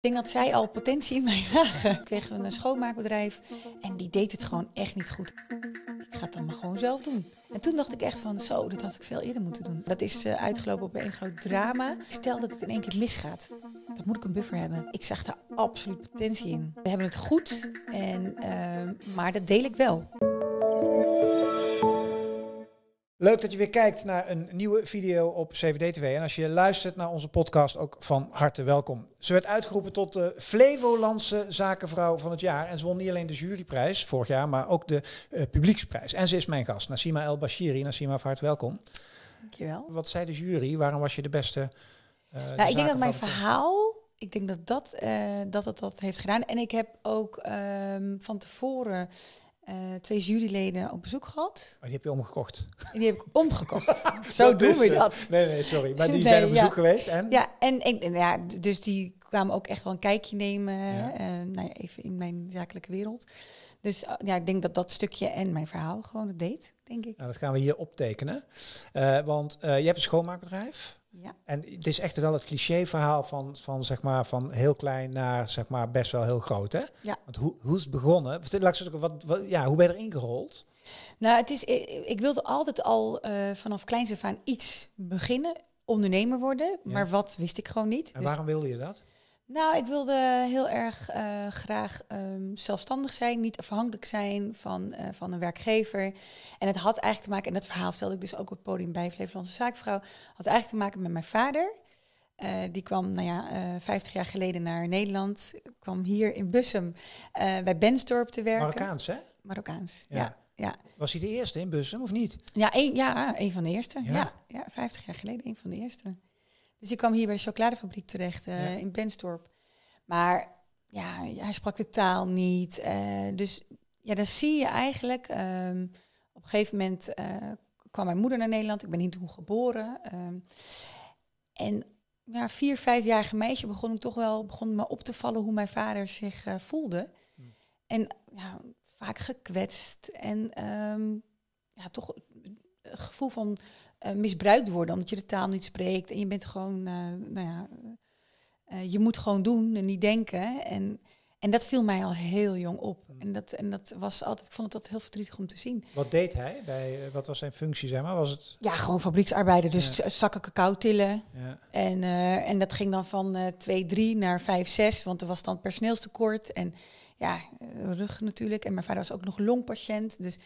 Ik denk dat zij al potentie in mij lagen. Kregen we een schoonmaakbedrijf en die deed het gewoon echt niet goed. Ik ga het dan maar gewoon zelf doen. En toen dacht ik echt van, zo, dat had ik veel eerder moeten doen. Dat is eh, uitgelopen op een groot drama. Stel dat het in één keer misgaat, dan moet ik een buffer hebben. Ik zag daar absoluut potentie in. We hebben het goed, en, ehm, maar dat deel ik wel. Leuk dat je weer kijkt naar een nieuwe video op CVD-TV. En als je luistert naar onze podcast, ook van harte welkom. Ze werd uitgeroepen tot de Flevolandse zakenvrouw van het jaar. En ze won niet alleen de juryprijs vorig jaar, maar ook de eh, publieksprijs. En ze is mijn gast, Nassima El Bashiri. Nassima, van harte welkom. Dankjewel. Wat zei de jury? Waarom was je de beste? Uh, nou, ik denk dat mijn verhaal, ik denk dat dat, uh, dat, dat dat heeft gedaan. En ik heb ook ehm, van tevoren uh, twee juryleden op bezoek gehad. Maar oh, die heb je omgekocht? En die heb ik omgekocht. Zo doen we eh, dat. Nee, nee, sorry. Maar die zijn op bezoek geweest en? Ja, en, en, ja, dus die kwamen ook echt wel een kijkje nemen. Eh, nou ja, even in mijn zakelijke wereld. Dus oh, ja, ik denk dat dat stukje en mijn verhaal gewoon het deed, denk ik. Nou, dat gaan we hier optekenen. want je hebt een schoonmaakbedrijf. Ja. En het is echt wel het clichéverhaal van, van, zeg maar, van heel klein naar zeg maar, best wel heel groot. Hè? Ja. Want hoe, hoe is het begonnen? wat, wat, ja, hoe ben je erin gerold? Nou, het is, ik, wilde altijd al eh, vanaf kleins af aan iets beginnen, ondernemer worden. Maar wat wist ik gewoon niet. En dus waarom wilde je dat? Nou, ik wilde heel erg eh, graag ehm, zelfstandig zijn, niet afhankelijk zijn van, eh, van een werkgever. En het had eigenlijk te maken, en dat verhaal vertelde ik dus ook op het podium bij Flevolandse Zaakvrouw, had eigenlijk te maken met mijn vader. Eh, die kwam, nou ja, 50 jaar geleden naar Nederland, kwam hier in Bussum bij Bensdorp te werken. Marokkaans, hè? Marokkaans, ja. ja. Was hij de eerste in Bussum of niet? Ja, een, ja, een van de eerste. Ja. ja, 50 jaar geleden een van de eerste. Dus ik kwam hier bij de chocoladefabriek terecht eh, in Benstorp. Maar ja, hij sprak de taal niet. Eh, dus ja, dan zie je eigenlijk. Ehm, op een gegeven moment eh, kwam mijn moeder naar Nederland. Ik ben hier toen geboren. Ehm, en ja, vier, vijfjarige meisje begon ik toch wel begon me op te vallen hoe mijn vader zich voelde. Hmm. En ja, vaak gekwetst en ehm, ja, toch het gevoel van eh, misbruikt worden omdat je de taal niet spreekt. En je bent gewoon, eh, nou ja, eh, je moet gewoon doen en niet denken. En, en dat viel mij al heel jong op. Mm. En dat, en dat was altijd, ik vond het altijd heel verdrietig om te zien. Wat deed hij? Bij, wat was zijn functie, zeg maar? Was het... Ja, gewoon fabrieksarbeider. Dus zakken cacao tillen. Ja. En, en dat ging dan van uh, 2, 3 naar 5, 6. Want er was dan personeelstekort. En ja, rug natuurlijk. En mijn vader was ook nog longpatiënt. Dus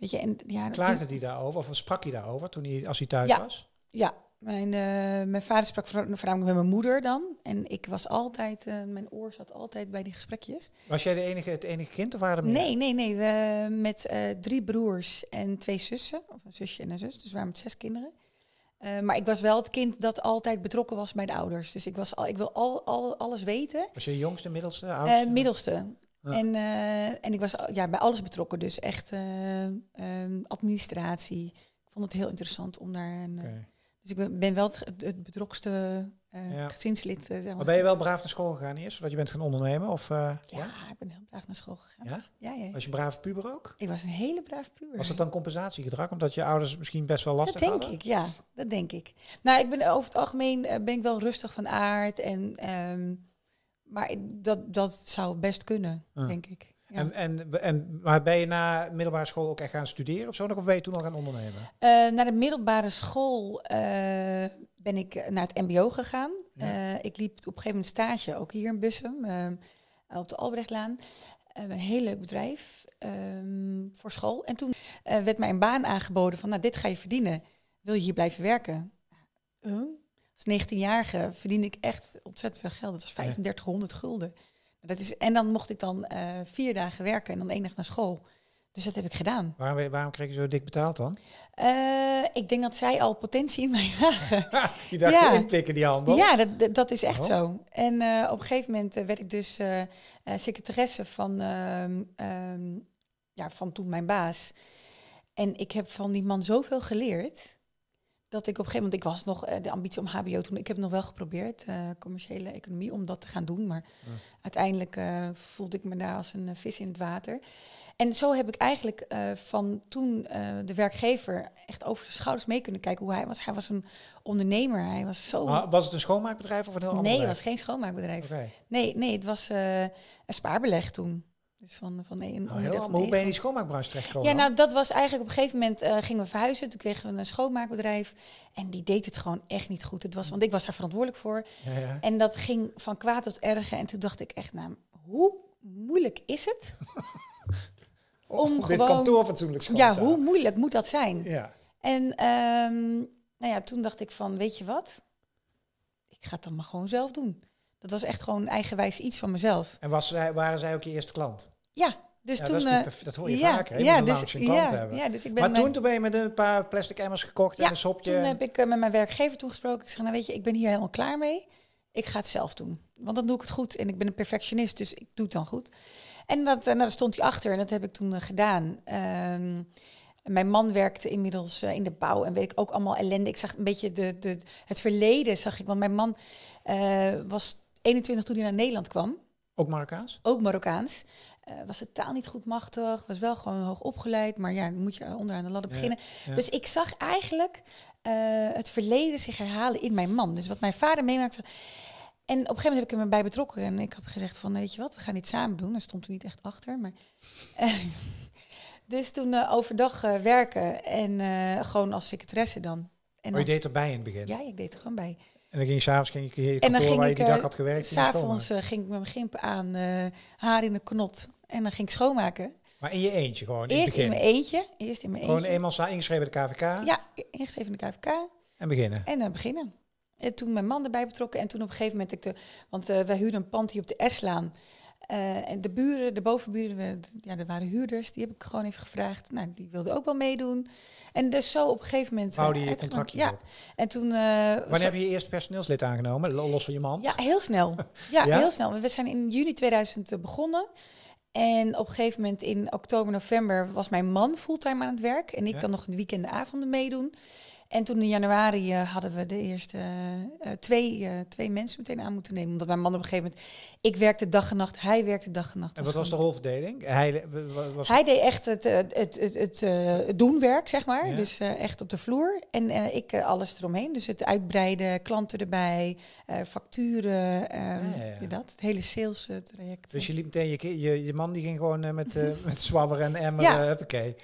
Weet ja, Klaagde die daarover of sprak hij daarover toen hij, als hij thuis was? Ja, mijn, uh, mijn vader sprak voornamelijk met mijn moeder dan. En ik was altijd, eh, mijn oor zat altijd bij die gesprekjes. Was jij de enige, het enige kind of waren er Nee, nee, nee. We, met eh, drie broers en twee zussen. Of een zusje en een zus. Dus we waren met zes kinderen. maar ik was wel het kind dat altijd betrokken was bij de ouders. Dus ik, was al, ik wil al, al alles weten. Was je jongste, middelste, oudste? middelste. En, eh, en ik was ja, bij alles betrokken, dus echt eh, ehm, administratie. Ik vond het heel interessant om daar. Eh, dus ik ben, wel het, het betrokste gezinslid. Zeg maar. ben je wel braaf naar school gegaan eerst, zodat je bent gaan ondernemen? Of, ja, ja, ik ben heel braaf naar school gegaan. Ja? Was je braaf puber ook? Ik was een hele braaf puber. Was dat dan compensatiegedrag, omdat je ouders misschien best wel lastig hadden? Dat denk ik, ja. Dat denk ik. Nou, ik ben over het algemeen ben ik wel rustig van aard en... Ehm, maar dat, dat zou best kunnen, ah. denk ik. Ja. En, en, en, maar ben je na middelbare school ook echt gaan studeren of zo nog? Of ben je toen al gaan ondernemen? Uh, eh, na de middelbare school eh, ben ik naar het mbo gegaan. Eh, ik liep op een gegeven moment stage, ook hier in Bussum, op de Albrechtlaan. een heel leuk bedrijf ehm, voor school. En toen werd mij een baan aangeboden van, nou dit ga je verdienen. Wil je hier blijven werken? Nou, als 19-jarige verdiende ik echt ontzettend veel geld. Dat was 3500 gulden. Dat is, en dan mocht ik dan eh, vier dagen werken en dan één dag naar school. Dus dat heb ik gedaan. Waarom, waarom kreeg je zo dik betaald dan? Eh, ik denk dat zij al potentie in mij zagen. die dacht, ja. inpikken die handel. Ja, dat, dat, is echt oh. zo. En eh, op een gegeven moment werd ik dus secretaresse van, ehm, ehm, ja, van toen mijn baas. En ik heb van die man zoveel geleerd dat ik op een gegeven moment, ik was nog eh, de ambitie om HBO toen. Ik heb nog wel geprobeerd, eh, commerciële economie, om dat te gaan doen. Maar uiteindelijk eh, voelde ik me daar als een vis in het water. En zo heb ik eigenlijk van toen de werkgever echt over de schouders mee kunnen kijken hoe hij was. Hij was een ondernemer. Hij was zo. Ah, was het een schoonmaakbedrijf of een heel ander? Nee, het was geen schoonmaakbedrijf. Nee, nee, het was een spaarbeleg toen. Dus van, van een nou, heel, van hoe ben je in die schoonmaakbranche terechtgekomen? Ja, nou, dat was eigenlijk op een gegeven moment eh, gingen we verhuizen. Toen kregen we een schoonmaakbedrijf. En die deed het gewoon echt niet goed. Het was, want ik was daar verantwoordelijk voor. Ja, ja. En dat ging van kwaad tot erger. En toen dacht ik echt, naar, nou, hoe moeilijk is het? om, dit gewoon, kantoor fatsoenlijk schoon Ja, hoe moeilijk moet dat zijn? Ja. En ehm, nou ja, toen dacht ik van, weet je wat? Ik ga het dan maar gewoon zelf doen. Dat was echt gewoon eigenwijs iets van mezelf. En was, waren zij ook je eerste klant? Ja, dus toen, dat, eh, dat, hoor je ja, vaker, Ja, dus, in hebben. Ja, dus ik ben maar eh, toen, ben je met een paar plastic emmers gekocht en een sopje. toen heb ik eh, met mijn werkgever toegesproken. Ik zei, nou weet je, ik ben hier helemaal klaar mee. Ik ga het zelf doen. Want dan doe ik het goed en ik ben een perfectionist, dus ik doe het dan goed. En dat, nou, daar stond hij achter en dat heb ik toen gedaan. Ehm, mijn man werkte inmiddels in de bouw en weet ik ook allemaal ellende. Ik zag een beetje de, de, het verleden, zag ik. Want mijn man was 21 toen hij naar Nederland kwam. Ook Marokkaans? Ook Marokkaans. Eh, was de taal niet goed machtig, was wel gewoon hoog opgeleid, maar ja, moet je onderaan de ladder beginnen. Dus ik zag eigenlijk eh, het verleden zich herhalen in mijn man. Dus wat mijn vader meemaakte. En op een gegeven moment heb ik hem erbij betrokken en ik heb gezegd van, weet je wat, we gaan dit samen doen. Daar stond hij niet echt achter, maar... dus toen eh, overdag werken en gewoon als secretaresse dan. En oh, je als... deed erbij in het begin? Ja, ik deed er gewoon bij. En dan ging je s'avonds ging je, hier en dan waar je die dag had gewerkt. S'avonds ging ik met mijn gimp aan, eh, haar in de knot. En dan ging ik schoonmaken. Maar in je eentje gewoon? In eerst in, mijn eentje. Eerst in mijn eentje. gewoon eenmaal eenmaal ingeschreven bij de KVK? Ja, ingeschreven in de KVK. En beginnen? En dan eh, beginnen. En toen mijn man erbij betrokken en toen op een gegeven moment ik de, want uh, wij huurden een pand hier op de Eslaan. Eh, en de buren, de bovenburen, ja, er waren huurders, die heb ik gewoon even gevraagd. Nou, die wilden ook wel meedoen. En dus zo op een gegeven moment... Houden je je contractje Ja. En toen... Eh, Wanneer heb je je eerst personeelslid aangenomen, los van je man? Ja, heel snel. Ja, heel snel. We zijn in juni 2000 eh, begonnen. En op een gegeven moment in oktober, november was mijn man fulltime aan het werk. En ik dan nog een avonden meedoen. En toen in januari eh, hadden we de eerste eh, eh, twee, twee mensen meteen aan moeten nemen. Omdat mijn man op een gegeven moment... Ik werkte dag en nacht, hij werkte dag en nacht. En wat was de rolverdeling? Hij, hij deed echt het, het, het, het, het doenwerk, zeg maar. Dus echt op de vloer. En ik alles eromheen. Dus het uitbreiden, klanten erbij, facturen, ehm, dat. Het hele sales traject. Dus je liep meteen... Je, je, je man die ging gewoon met, met zwabber en emmer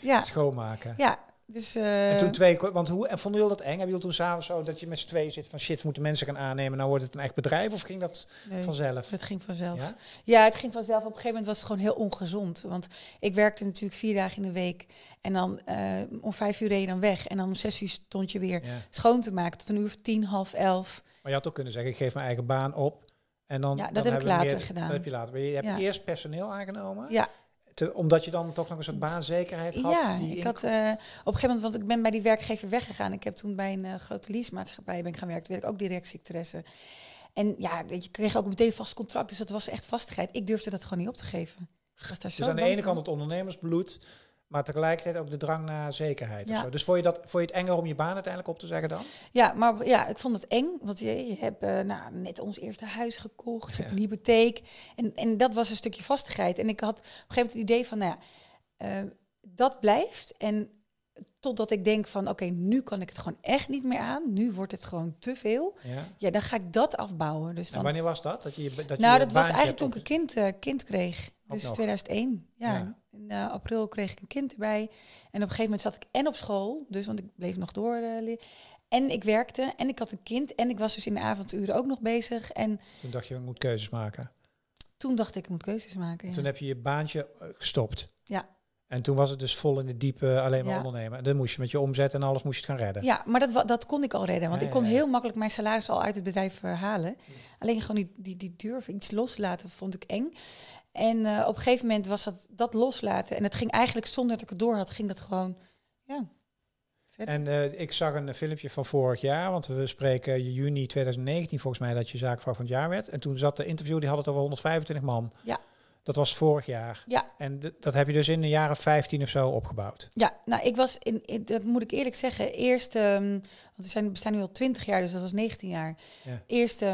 ja. schoonmaken. Ja, dus, En toen eh, twee, want hoe, en vonden jullie dat eng? Heb je toen s'avonds zo dat je met z'n tweeën zit van shit, moeten mensen gaan aannemen, nou wordt het een echt bedrijf of ging dat nee, vanzelf? Het ging vanzelf. Ja? het ging vanzelf. Op een gegeven moment was het gewoon heel ongezond, want ik werkte natuurlijk vier dagen in de week en dan eh, om vijf uur reed je dan weg en dan om zes uur stond je weer schoon te maken tot een uur of tien, half elf. Maar je had ook kunnen zeggen, ik geef mijn eigen baan op en dan. Ja, dat dan heb ik later meer, gedaan. Dat heb je later. heb je hebt eerst personeel aangenomen. Ja te, omdat je dan toch nog een soort baanzekerheid had? Ja, die ik had eh, op een gegeven moment, want ik ben bij die werkgever weggegaan. Ik heb toen bij een eh, grote leasemaatschappij ben ik gaan werken. Toen werd ik ook direct secretaresse. En ja, je kreeg ook meteen vast contract. Dus dat was echt vastigheid. Ik durfde dat gewoon niet op te geven. Dus aan de ene kant het ondernemersbloed. Maar tegelijkertijd ook de drang naar zekerheid. Dus vond je, dat, vond je het enger om je baan uiteindelijk op te zeggen dan? Ja, maar ja, ik vond het eng. Want je, hebt eh, nou, net ons eerste huis gekocht, je ja. een hypotheek. En, en dat was een stukje vastigheid. En ik had op een gegeven moment het idee van, nou ja, eh, dat blijft. En totdat ik denk van, oké, nu kan ik het gewoon echt niet meer aan. Nu wordt het gewoon te veel. Ja, ja dan ga ik dat afbouwen. Dus dan... En wanneer was dat? dat, je, dat je nou, dat was eigenlijk toen ik een kind, eh, kind kreeg dus 2001. Ja. In eh, april kreeg ik een kind erbij. En op een gegeven moment zat ik en op school, dus want ik bleef nog door. Eh, en ik werkte en ik had een kind en ik was dus in de avonduren ook nog bezig. En toen dacht je, ik moet keuzes maken. Toen dacht ik, ik moet keuzes maken. Toen heb je je baantje eh, gestopt. Ja. En toen was het dus vol in de diepe alleen maar ondernemen. En dan moest je met je omzet en alles moest je het gaan redden. Ja, maar dat, dat kon ik al redden. Want ik kon heel makkelijk mijn salaris al uit het bedrijf eh, halen. Alleen gewoon die, die, die durf iets loslaten vond ik eng. En eh, op een gegeven moment was dat, dat loslaten. En het ging eigenlijk zonder dat ik het door had, ging dat gewoon. Ja, En eh, ik zag een filmpje van vorig jaar, want we spreken juni 2019 volgens mij dat je zaakvrouw van het jaar werd. En toen zat de interview, die had het over 125 man. Ja. Dat was vorig jaar. Ja. En dat heb je dus in de jaren 15 of zo opgebouwd. Ja, nou ik was, in, dat moet ik eerlijk zeggen, eerst, ehm, want we, zijn, nu al 20 jaar, dus dat was 19 jaar. Ja. Eerst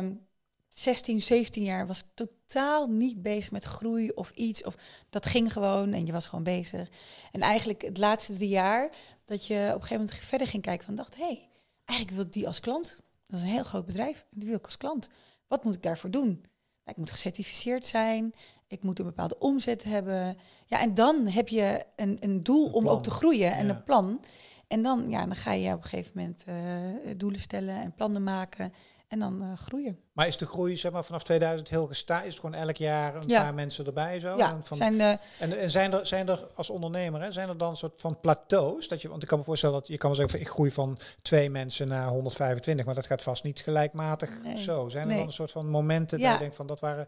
16, ehm, 17 jaar was totaal niet bezig met groei of iets. Of, dat ging gewoon en je was gewoon bezig. En eigenlijk het laatste drie jaar dat je op een gegeven moment verder ging kijken van dacht, hé, hey, eigenlijk wil ik die als klant. Dat is een heel groot bedrijf. Die wil ik als klant. Wat moet ik daarvoor doen? ik moet gecertificeerd zijn, ik moet een bepaalde omzet hebben. Ja, en dan heb je een, een doel om ook te groeien en een plan. En dan, ja, dan ga je op een gegeven moment eh, doelen stellen en plannen maken. En dan eh, groeien. Maar is de groei zeg maar, vanaf 2000 heel gestaag? Is het gewoon elk jaar een ja. paar mensen erbij? Zo? Ja, en, van, zijn de, en, en, zijn, er, zijn er als ondernemer, hè, zijn er dan soort van plateaus? Dat je, want ik kan me voorstellen dat je kan wel zeggen, ik groei van twee mensen naar 125, maar dat gaat vast niet gelijkmatig zo. Zijn er dan een soort van momenten ja. dat je denkt van dat waren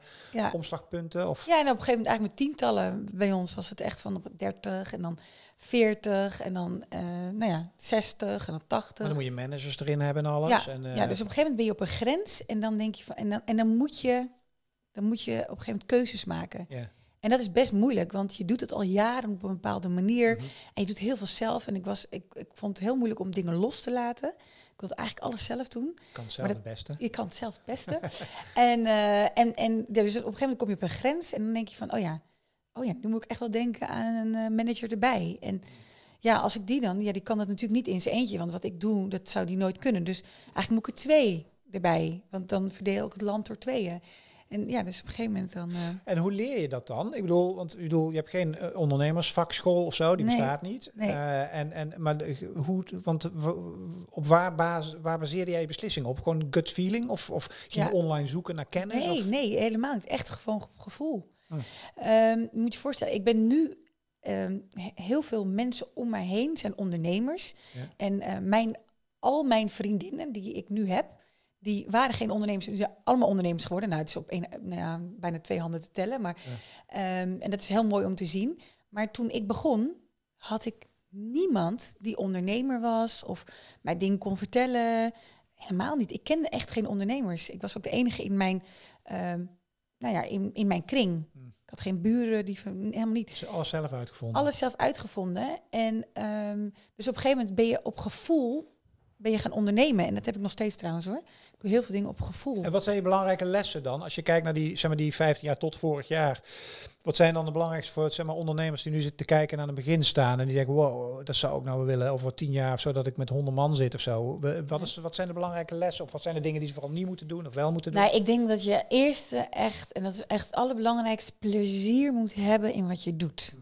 omslagpunten? Of? Ja, en op een gegeven moment eigenlijk met tientallen. Bij ons was het echt van op 30 en dan 40 en dan uh, nou ja, 60 en dan 80. dan moet je managers erin hebben en alles. Ja, en, ja, eh, dus op een gegeven moment ben je op een grens en dan denk je van en dan, en dan moet je dan moet je op een gegeven moment keuzes maken. Yeah. En dat is best moeilijk, want je doet het al jaren op een bepaalde manier. Mhm. En je doet heel veel zelf. En ik, was, ik, ik vond het heel moeilijk om dingen los te laten. Ik wilde eigenlijk alles zelf doen. Je kan het zelf het beste. Je kan het zelf het beste. en, uh, en, en dus op een gegeven moment kom je op een grens en dan denk je van, oh ja, oh ja, nu moet ik echt wel denken aan een eh, manager erbij. En ja, als ik die dan, ja, die kan dat natuurlijk niet in zijn eentje, want wat ik doe, dat zou die nooit kunnen. Dus eigenlijk moet ik er twee erbij, want dan verdeel ik het land door tweeën. En ja, dus op een gegeven moment dan. Eh, en hoe leer je dat dan? Ik bedoel, want ik bedoel, je hebt geen eh, ondernemersvakschool of zo, die bestaat niet. Nee. en, en, maar hoe, want op waar, basis, waar baseerde jij je beslissing op? Gewoon gut feeling? Of, of ging online zoeken naar kennis? Nee, nee, helemaal niet. Echt gewoon gevoel. Ehm, je moet je voorstellen, ik ben nu ehm, heel veel mensen om mij heen zijn ondernemers. En eh, mijn, al mijn vriendinnen die ik nu heb, die waren geen ondernemers, ze zijn allemaal ondernemers geworden. Nou, het is op een, nou bijna twee handen te tellen. Maar, ehm, en dat is heel mooi om te zien. Maar toen ik begon, had ik niemand die ondernemer was of mij dingen kon vertellen. Helemaal niet. Ik kende echt geen ondernemers. Ik was ook de enige in mijn nou ja, in, in mijn kring. Hmm. Ik had geen buren, die, helemaal niet. Dus alles zelf uitgevonden? Alles zelf uitgevonden. En ehm, dus op een gegeven moment ben je op gevoel ben je gaan ondernemen. En dat heb ik nog steeds trouwens hoor. Ik doe heel veel dingen op gevoel. En wat zijn je belangrijke lessen dan? Als je kijkt naar die, zeg maar, die 15 jaar tot vorig jaar. Wat zijn dan de belangrijkste voor zeg maar, ondernemers die nu zitten te kijken naar aan het begin staan. En die denken, wow, dat zou ik nou willen. Over tien jaar of zo, dat ik met honderd man zit of zo. Wat, is, wat zijn de belangrijke lessen? Of wat zijn de dingen die ze vooral niet moeten doen of wel moeten doen? Nou, ik denk dat je eerst eh, echt, en dat is echt het allerbelangrijkste, plezier moet hebben in wat je doet.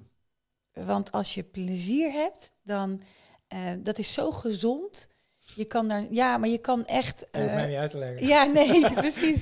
Hmm. Want als je plezier hebt, dan... Eh, dat is zo gezond je kan daar, ja, maar je kan echt. Uh, hoeft mij eh, niet uit te leggen. Ja, nee, precies.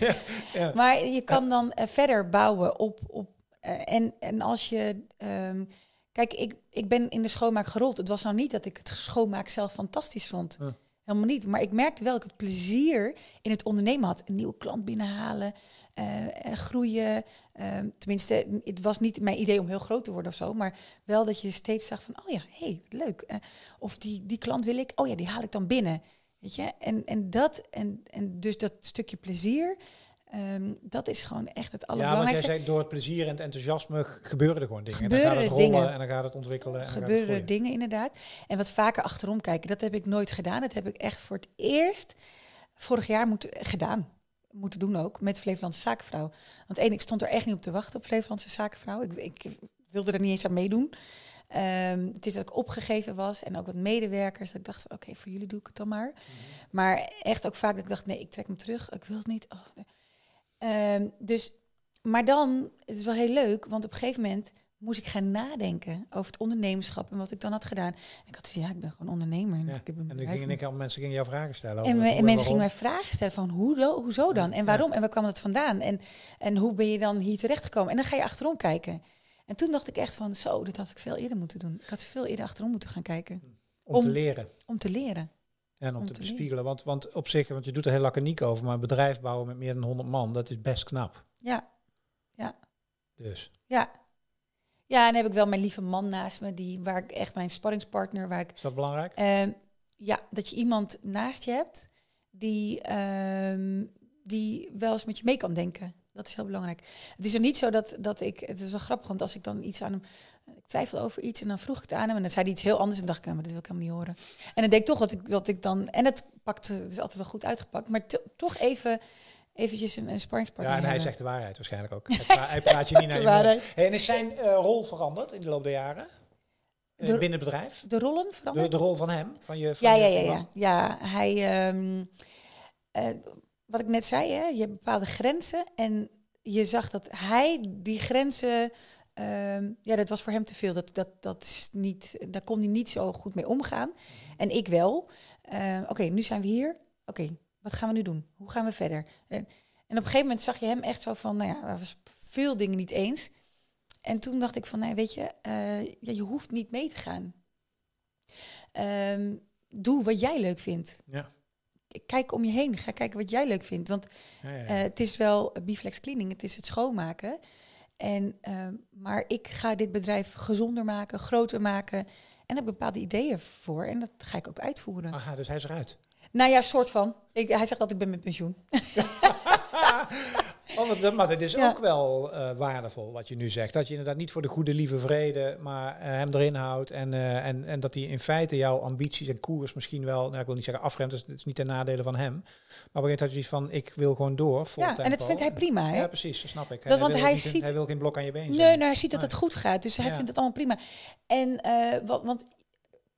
Ja, Maar je kan dan eh, verder bouwen op. op eh, en, en als je. Ehm, kijk, ik, ik ben in de schoonmaak gerold. Het was nou niet dat ik het schoonmaak zelf fantastisch vond. Helemaal niet. Maar ik merkte wel dat ik het plezier in het ondernemen had. Een nieuwe klant binnenhalen uh, groeien. Ehm, tenminste, het was niet mijn idee om heel groot te worden of zo, maar wel dat je steeds zag van, oh ja, hé, hey, leuk. Eh, of die, die klant wil ik, oh ja, die haal ik dan binnen. Weet je? En, en, dat, en, en dus dat stukje plezier, ehm, dat is gewoon echt het allerbelangrijkste. Ja, want jij zei, door het plezier en het enthousiasme gebeuren er gewoon dingen. Gebeuren en dan gaat het rollen dingen. en dan gaat het ontwikkelen. gebeuren er dingen, inderdaad. En wat vaker achterom kijken, dat heb ik nooit gedaan. Dat heb ik echt voor het eerst vorig jaar moeten gedaan moeten doen ook met Flevolandse Zakenvrouw. Want één, ik stond er echt niet op te wachten op Flevolandse Zakenvrouw. Ik, ik wilde er niet eens aan meedoen. Ehm, het is dat ik opgegeven was en ook wat medewerkers. Dat ik dacht, oké, voor jullie doe ik het dan maar. Mhm. Maar echt ook vaak dat ik dacht, nee, ik trek hem terug. Ik wil het niet. Oh, ehm, dus, maar dan, het is wel heel leuk, want op een gegeven moment moest ik gaan nadenken over het ondernemerschap en wat ik dan had gedaan. ik had gezegd, ja, ik ben gewoon ondernemer. En, ja. ik heb en gingen ik al mensen gingen jou vragen stellen. En, en mensen gingen mij vragen stellen van hoe, hoezo dan? En waarom? En waar kwam dat vandaan? En, en hoe ben je dan hier terecht gekomen? En dan ga je achterom kijken. En toen dacht ik echt van, zo, dat had ik veel eerder moeten doen. Ik had veel eerder achterom moeten gaan kijken. Hm. Om, te leren. Om te leren. En om, te, bespiegelen. Want, want op zich, want je doet er heel laconiek over, maar een bedrijf bouwen met meer dan 100 man, dat is best knap. Ja. Ja. Dus. Ja, ja, en heb ik wel mijn lieve man naast me, die, waar ik echt mijn spanningspartner, Waar ik, Is dat belangrijk? Ehm, ja, dat je iemand naast je hebt die, ehm, die wel eens met je mee kan denken. Dat is heel belangrijk. Het is er niet zo dat, dat ik. Het is wel grappig, want als ik dan iets aan hem. Ik twijfel over iets en dan vroeg ik het aan hem. En dan zei hij iets heel anders. En dacht ik, nou, maar dat wil ik helemaal niet horen. En dan denk ik toch wat ik, wat ik dan. En het pakt Het is altijd wel goed uitgepakt. Maar toch even eventjes een, een Ja, en hij zegt de waarheid waarschijnlijk ook. Hij, hij praat je niet naar je hey, En is zijn eh, rol veranderd in de loop der jaren? Eh, de, binnen het bedrijf? De rollen veranderd? De, de rol van hem? Van je, van ja, ja, ja, ja, ja. Hij, ehm, eh, wat ik net zei, hè, je hebt bepaalde grenzen. En je zag dat hij die grenzen... Ehm, ja, dat was voor hem te veel. Dat, dat, dat is niet, daar kon hij niet zo goed mee omgaan. Mhm. En ik wel. Oké, nu zijn we hier. Oké, wat gaan we nu doen? Hoe gaan we verder? En, eh, en op een gegeven moment zag je hem echt zo van, nou ja, waren veel dingen niet eens. En toen dacht ik van, nou weet je, eh, ja, je hoeft niet mee te gaan. Ehm, doe wat jij leuk vindt. Ja. Kijk om je heen, ga kijken wat jij leuk vindt. Want eh, het is wel biflex cleaning, het is het schoonmaken. En, ehm, maar ik ga dit bedrijf gezonder maken, groter maken. En heb bepaalde ideeën voor en dat ga ik ook uitvoeren. Aha, dus hij is eruit. Nou ja, soort van. Ik, hij zegt dat ik ben met pensioen. oh, maar dat is ook wel eh, waardevol wat je nu zegt. Dat je inderdaad niet voor de goede lieve vrede, maar eh, hem erin houdt. En, eh, en, en dat hij in feite jouw ambities en koers misschien wel, nou ik wil niet zeggen afremt, dus het is niet ten nadele van hem. Maar begint dat je iets van, ik wil gewoon door. ja, en dat vindt hij prima. Hè? Ja, precies, dat snap ik. Dat, hij want hij, ziet, hij wil geen blok aan je been. Nee, nou, hij ziet dat het goed gaat, dus hij vindt het allemaal prima. En want, want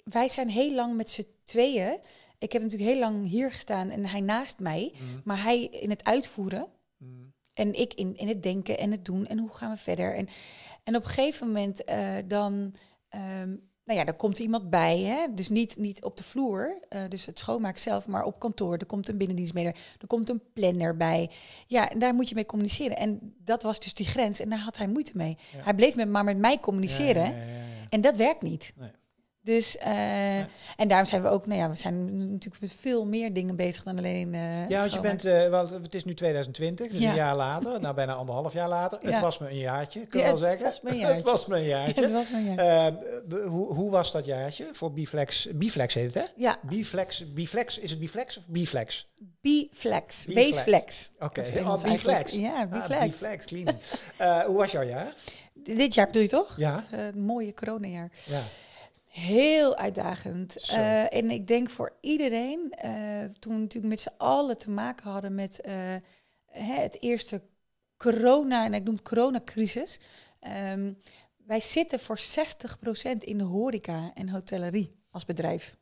wij zijn heel lang met z'n tweeën ik heb natuurlijk heel lang hier gestaan en hij naast mij, mhm. maar hij in het uitvoeren mhm. en ik in, in het denken en het doen en hoe gaan we verder. En, en op een gegeven moment eh, dan, ehm, nou ja, dan komt er iemand bij, hè? dus niet, niet op de vloer, eh, dus het schoonmaak zelf, maar op kantoor. Er komt een binnendienstmeder, er komt een planner bij. Ja, en daar moet je mee communiceren. En dat was dus die grens en daar had hij moeite mee. Hij bleef met, maar met mij communiceren en dat werkt niet. Nee. Dus, eh, en daarom zijn we ook, nou ja, we zijn natuurlijk met veel meer dingen bezig dan alleen. Eh, ja, want je bent, uh, het is nu 2020, dus een jaar later, nou bijna anderhalf jaar later. Het was me een jaartje, kun je wel zeggen. Het was me een jaartje. het was me een jaartje. hoe, hoe was dat jaartje voor Biflex? Biflex heet het, hè? Ja. Biflex, Biflex, is het Biflex of Biflex? Biflex, flex Oké, okay. oh, Biflex. Ja, Biflex. Ah, Biflex, clean. hoe was jouw jaar? dit jaar doe je toch? Ja. mooie coronajaar. Ja. Heel uitdagend. Eh, en ik denk voor iedereen, eh, toen we natuurlijk met z'n allen te maken hadden met eh, het eerste corona, en ik noem het coronacrisis. Um, wij zitten voor 60% in de horeca en hotellerie als bedrijf.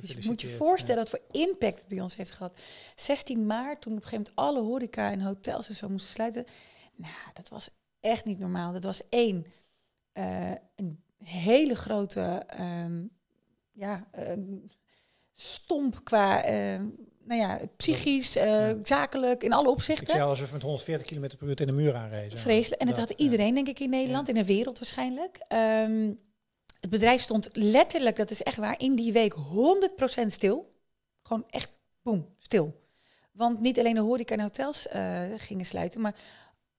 Dus je moet je voorstellen wat voor impact het bij ons heeft gehad. 16 maart, toen op een gegeven moment alle horeca en hotels en zo moesten sluiten. Nou, dat was echt niet normaal. Dat was één, een hele grote um, ja, ehm, stomp qua ehm, nou ja, psychisch, eh, zakelijk, in alle opzichten. Ik zou alsof we met 140 km per uur in de muur aanrijden. Vreselijk. En dat, had iedereen, denk ik, in Nederland, in de wereld waarschijnlijk. het bedrijf stond letterlijk, dat is echt waar, in die week 100% stil. Gewoon echt, boem, stil. Want niet alleen de horeca hotels eh, gingen sluiten, maar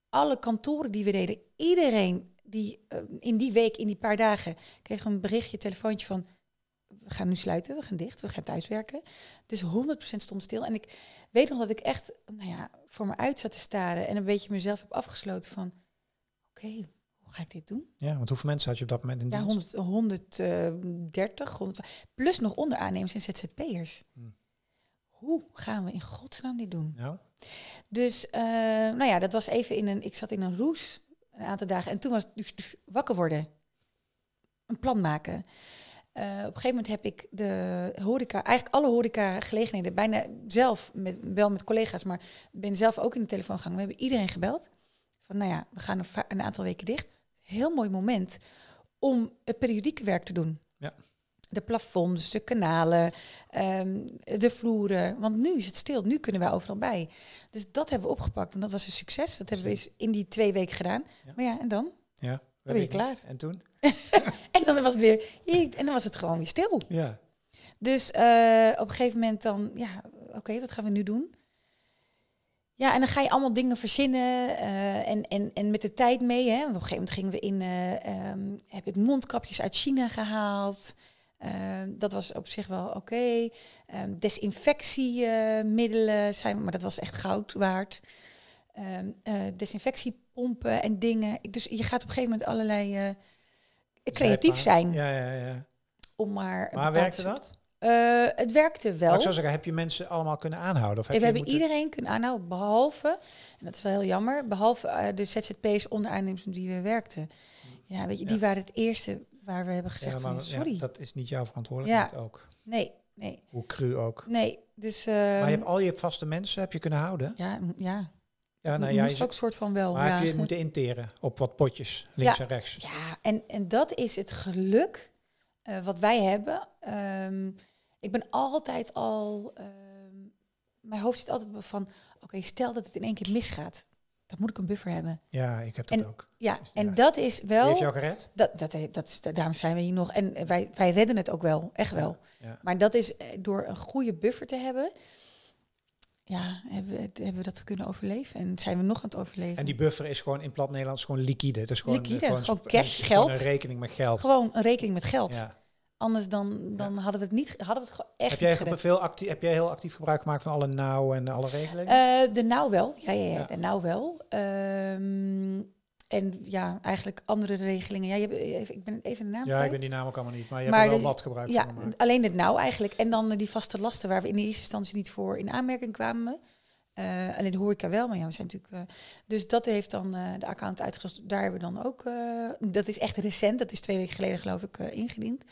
alle kantoren die we deden, iedereen die, eh, in die week, in die paar dagen, kreeg een berichtje, telefoontje van... We gaan nu sluiten, we gaan dicht, we gaan thuiswerken. Dus 100% stond stil. En ik weet nog dat ik echt nou ja, voor me uit zat te staren en een beetje mezelf heb afgesloten van... Oké, hoe ga ik dit doen? Ja, want hoeveel mensen had je op dat moment in ja, 100, 130, 100, plus nog onderaannemers en ZZP'ers. Hmm. hoe gaan we in godsnaam dit doen? Ja. Dus eh, nou ja, dat was even in een. Ik zat in een roes een aantal dagen. En toen was het dus wakker worden. Een plan maken. Eh, op een gegeven moment heb ik de horeca, eigenlijk alle horeca gelegenheden, bijna zelf, met, wel met collega's, maar ben zelf ook in de telefoon gang. We hebben iedereen gebeld. Van nou ja, we gaan een, een aantal weken dicht. Heel mooi moment om het periodieke werk te doen. Ja de plafonds, de kanalen, ehm, de vloeren. Want nu is het stil, nu kunnen wij overal bij. Dus dat hebben we opgepakt en dat was een succes. Dat hebben we dus in die twee weken gedaan. Maar ja, en dan? Ja, ben je klaar. En toen? en dan was het weer, en dan was het gewoon weer stil. Ja. Dus eh, op een gegeven moment dan, ja, oké, wat gaan we nu doen? Ja, en dan ga je allemaal dingen verzinnen eh, en, en, en met de tijd mee. Hè. Op een gegeven moment gingen we in, uh, heb ik mondkapjes uit China gehaald. Ehm, dat was op zich wel oké. Ehm, desinfectiemiddelen zijn, maar dat was echt goud waard. Ehm, eh, desinfectiepompen en dingen. dus je gaat op een gegeven moment allerlei eh, creatief zijn. Ja, ja, ja. Om maar. Maar werkte dat? Eh, het werkte wel. Maar ik zou zeggen, heb je mensen allemaal kunnen aanhouden? Of heb we hebben iedereen kunnen aanhouden, behalve, en dat is wel heel jammer, behalve de ZZP's onderaannemers die we werkten. Mm. Ja, weet je, ja. die waren het eerste waar we hebben gezegd van sorry. dat is niet jouw verantwoordelijkheid ja. ook. Nee, nee. Hoe cru ook. Nee, dus... Ehm, maar je hebt al je vaste mensen heb je kunnen houden? Ja, ja. Ja, nou, jij is ook soort van wel. Maar ja. heb je moeten interen op wat potjes, links en rechts? Ja, en, en dat is het geluk eh, wat wij hebben. Ehm, ik ben altijd al... Ehm, mijn hoofd zit altijd van... Oké, stel dat het in één keer misgaat. Dat moet ik een buffer hebben. Ja, ik heb dat ook. Ja, dus en dat is wel... heeft jou gered? Dat, dat, dat, daarom zijn we hier nog. En wij, wij redden het ook wel, echt wel. Ja, Maar dat is eh, door een goede buffer te hebben... Ja, hebben we, hebben we dat kunnen overleven? En zijn we nog aan het overleven? En die buffer is gewoon in plat Nederlands gewoon liquide. Dus gewoon, eh, liquide, gewoon, cash, een, geld. Gewoon een rekening met geld. Gewoon een rekening met geld. Ja. Anders dan, dan hadden we het niet, hadden we het echt heb jij veel actief, Heb jij heel actief gebruik gemaakt van alle nauw en alle regelingen? Eh, de nou wel, ja, ja, ja, de nou wel. Ehm, en ja, eigenlijk andere regelingen. Ja, je hebt, eh, ik ben even de naam. Ja, ik ben die naam ook allemaal niet. Maar je hebt wel dus- wat gebruikt. Ja, van alleen het nou eigenlijk. En dan eh, die vaste lasten waar we in de eerste instantie niet voor in aanmerking kwamen. alleen alleen ik er wel, maar ja, we zijn natuurlijk... dus dat heeft dan de account uitgezocht. Daar hebben we dan ook... dat is echt recent, dat is twee weken geleden geloof ik ingediend.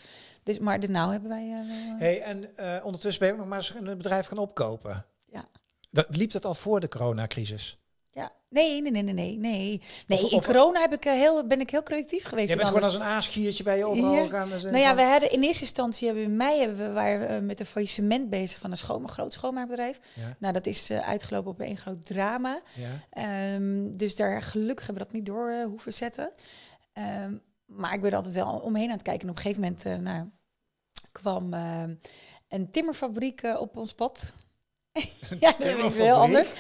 Dus, maar de nou hebben wij... Uh, hey, en eh, ondertussen ben je ook nog maar eens een bedrijf gaan opkopen. Ja. Dat, liep dat al voor de coronacrisis? Ja, nee, nee, nee, nee, nee. nee. in corona heb ik, heel, ben ik heel creatief geweest. Je bent gewoon als een aasgiertje bij je overal gaan. Nou ja, we hadden in eerste instantie hebben we in mei hebben we, waren we met een faillissement bezig van een schoon, groot schoonmaakbedrijf. Ja. Nou, dat is uitgelopen op één groot drama. Ja. Ehm, dus daar gelukkig hebben we dat niet door hoeven zetten. Um, maar ik ben altijd wel omheen aan het kijken. op een gegeven moment eh, nou, kwam eh, een timmerfabriek eh, op ons pad. ja, dat is heel anders.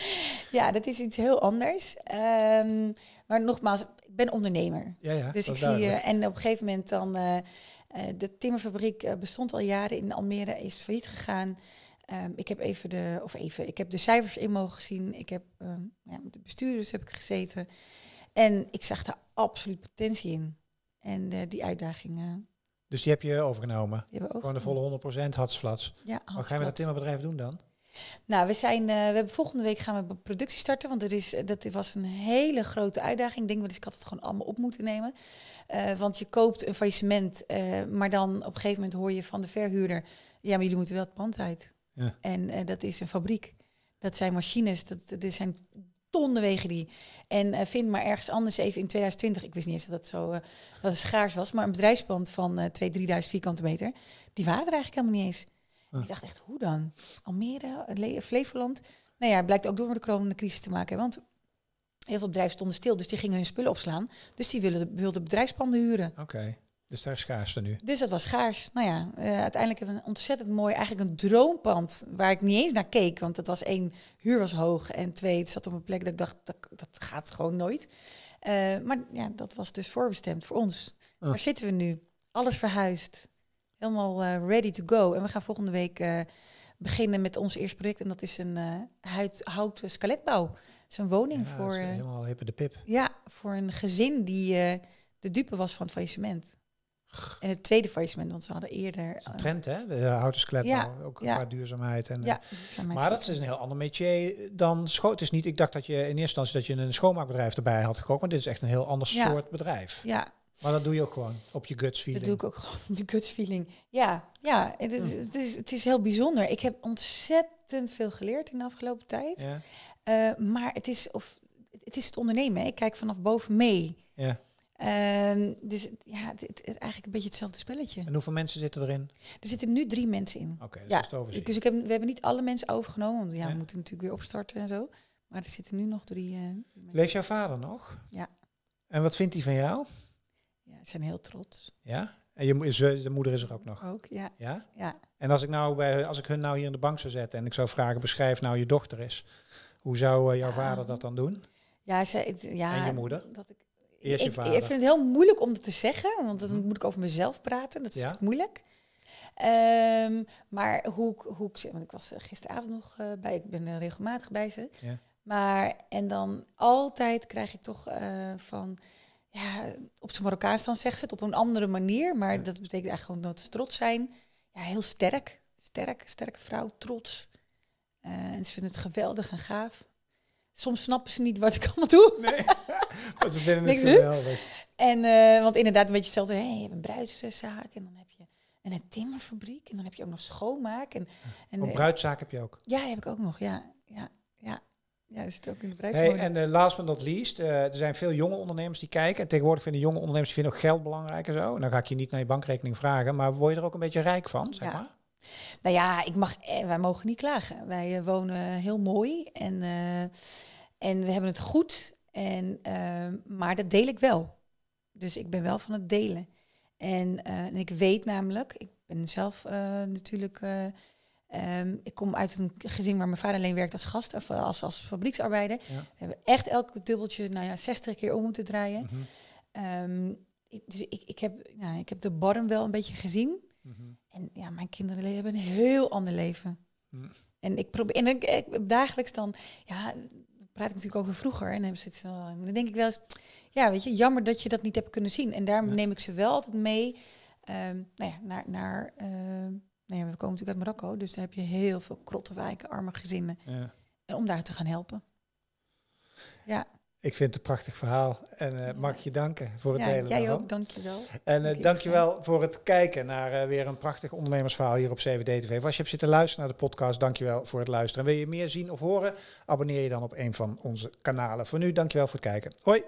Ja, dat is iets heel anders. Ehm, maar nogmaals, ik ben ondernemer. Ja, ja, dus ik zie, en op een gegeven moment dan, de timmerfabriek bestond al jaren in Almere, is failliet gegaan. Ehm, ik heb even de, of even, ik heb de cijfers in mogen zien. Ik heb ehm, ja, met de bestuurders heb ik gezeten. En ik zag daar absoluut potentie in. En eh, die uitdagingen. Dus die heb je overgenomen? Gewoon de volle 100% hatsflats. Ja, Wat gaan we dat timmerbedrijf doen dan? Nou, we zijn, eh, we hebben volgende week gaan we productie starten, want er is, eh, dat was een hele grote uitdaging. Ik denk dat ik had het gewoon allemaal op moeten nemen. want je koopt een faillissement, maar dan op een gegeven moment hoor je van de verhuurder, ja, maar jullie moeten wel het pand uit. Ja. En dat is een fabriek. Dat zijn machines, dat, dat zijn tonnen wegen die. En eh, vind maar ergens anders even in 2020, ik wist niet eens dat eh, het zo uh, dat schaars was, maar een bedrijfspand van uh, 2.000, 3.000 vierkante meter, die waren er eigenlijk helemaal niet eens. Ah. Ik dacht echt, hoe dan? Almere, eh, Flevoland? Nou ja, het blijkt ook door met de coronacrisis te maken, want heel veel bedrijven stonden stil, dus die gingen hun spullen opslaan. Dus die wilden, wilden bedrijfspanden huren. Oké. Dus daar schaarste nu. Dus dat was schaars. Nou ja, eh, uiteindelijk hebben we een ontzettend mooi, eigenlijk een droompand waar ik niet eens naar keek. Want dat was één, huur was hoog. En twee, het zat op een plek dat ik dacht, dat, dat gaat gewoon nooit. Eh, maar ja, dat was dus voorbestemd voor ons. Maar ah. Waar zitten we nu? Alles verhuisd. Helemaal eh, ready to go. En we gaan volgende week beginnen met ons eerste project. En dat is een huid, houten skeletbouw. Zo'n woning ja, voor... helemaal hippe de pip. Ja, voor een gezin die de dupe was van het faillissement. En het tweede faillissement, want ze hadden eerder... Eh, trend, hè? De sklep, ja, ook ja. qua duurzaamheid. En, eh, ja, maar dat is een heel ander métier dan schoon. Het is niet, ik dacht dat je in eerste instantie dat je een schoonmaakbedrijf erbij had gekocht, maar dit is echt een heel ander soort bedrijf. Ja. Maar dat doe je ook gewoon, op je guts feeling. Dat doe ik ook gewoon, je guts feeling. Ja, ja het, hm. het, is, het is heel bijzonder. Ik heb ontzettend veel geleerd in de afgelopen tijd. Uh, maar het is, of, het is het ondernemen. Ik kijk vanaf boven mee. Ja. Ehm, dus ja, het, is eigenlijk een beetje hetzelfde spelletje. En hoeveel mensen zitten erin? Er zitten nu drie mensen in. Oké, okay, dus ja, Dus ik heb, we hebben niet alle mensen overgenomen, want ja, we moeten natuurlijk weer opstarten en zo. Maar er zitten nu nog drie. Uh, Leeft jouw vader nog? Ja. En wat vindt hij van jou? Ja, ze zijn heel trots. Ja? En je, eh, de moeder is er ook nog? Ook, ja. ja. ja. En als ik, nou bij, als ik hun nou hier in de bank zou zetten en ik zou vragen, beschrijf nou je dochter is. Hoe zou eh, jouw vader dat dan doen? Ja, ze, ja en je moeder? Dat ik, ik, Ik vind het heel moeilijk om dat te zeggen, want dan mhm. moet ik over mezelf praten. Dat is ja? moeilijk. Ehm, maar hoe, hoe ik want ik was eh, gisteravond nog eh, bij, ik ben eh, regelmatig bij ze. Maar en dan altijd krijg ik toch van, ja, op zijn Marokkaans dan zegt ze het op een andere manier, maar dat betekent eigenlijk gewoon dat ze trots zijn. Ja, heel sterk, sterk, sterke vrouw, trots. en ze vinden het geweldig en gaaf soms snappen ze niet wat ik allemaal doe. Nee, maar ze vinden het geweldig. En, eh, want inderdaad, een beetje hetzelfde. Hey, je hebt een bruidszaak en dan heb je een timmerfabriek en dan heb je ook nog schoonmaak. En, en, een eh, bruidszaak heb je ook? Ja, heb ik ook nog, ja. ja, ja. Ja, is het ook in de hey, En uh, last but not least, er zijn veel jonge ondernemers die kijken. En tegenwoordig vinden jonge ondernemers vinden ook geld belangrijk en zo. En nou dan ga ik je niet naar je bankrekening vragen, maar word je er ook een beetje rijk van, zeg ja. maar? Nou ja, ik mag, eh, wij mogen niet klagen. Wij eh, wonen heel mooi en, eh, en we hebben het goed. En, maar dat deel ik wel. Dus ik ben wel van het delen. En, en ik weet namelijk, ik ben zelf natuurlijk. Ehm, ik kom uit een gezin waar mijn vader alleen werkt als gast of als, als fabrieksarbeider. We hebben echt elke dubbeltje, nou ja, 60 keer om moeten draaien. Mhm. Ehm, ik, dus ik, ik, heb, nou, ik heb de barm wel een beetje gezien. En ja, mijn kinderen hebben een heel ander leven. Mm. En ik probeer, en ik, dagelijks dan, ja, praat ik natuurlijk over vroeger. En dan, ze, dan denk ik wel eens, ja, weet je, jammer dat je dat niet hebt kunnen zien. En daarom neem ik ze wel altijd mee ehm, nou ja, naar. naar uh, nou ja, we komen natuurlijk uit Marokko, dus daar heb je heel veel krotte wijken, arme gezinnen. Ja. Om daar te gaan helpen. Ja. Ik vind het een prachtig verhaal en uh, mag je danken voor het ja, delen. Jij daarvan. ook, dankjewel. En uh, dankjewel voor het kijken naar eh, weer een prachtig ondernemersverhaal hier op CVD-TV. Als je hebt zitten luisteren naar de podcast, dankjewel voor het luisteren. En wil je meer zien of horen, abonneer je dan op een van onze kanalen. Voor nu, dankjewel voor het kijken. Hoi!